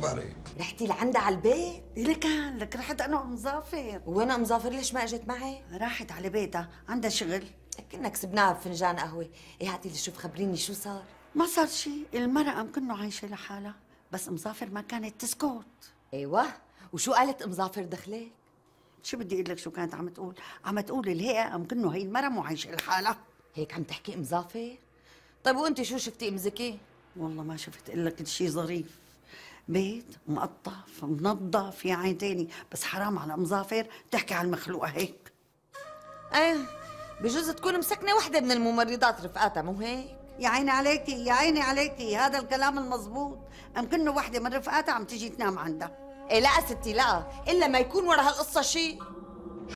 بكذب رحتي لعندها على البيت؟ لكان لك رحت انا ومظافر وانا مظافر ليش ما اجت معي؟ راحت على بيتها عندها شغل كنا كسبناها بفنجان قهوه، ايه هاتي لي شوف خبريني شو صار؟ ما صار شيء، المرأة كنه عايشة لحالها، بس مظافر ما كانت تسكت ايوه، وشو قالت مظافر دخلك؟ شو بدي اقول لك شو كانت عم تقول؟ عم تقول الهيئة ام كنه هي المرأة مو عايشة لحالها هيك عم تحكي مظافر؟ طيب وانت شو شفتي ام زكي؟ والله ما شفت الا كل شيء ظريف بيت مقطف منظف في يعني عين تاني بس حرام على ام ظافر تحكي على المخلوقه هيك ايه بجوز تكون مسكنه وحده من الممرضات رفقاتها مو هيك يا عيني عليكي يا عيني عليكي هذا الكلام المزبوط كنه وحده من رفقاتها عم تيجي تنام عندها إيه لا ستي لا الا ما يكون ورا هالقصه شيء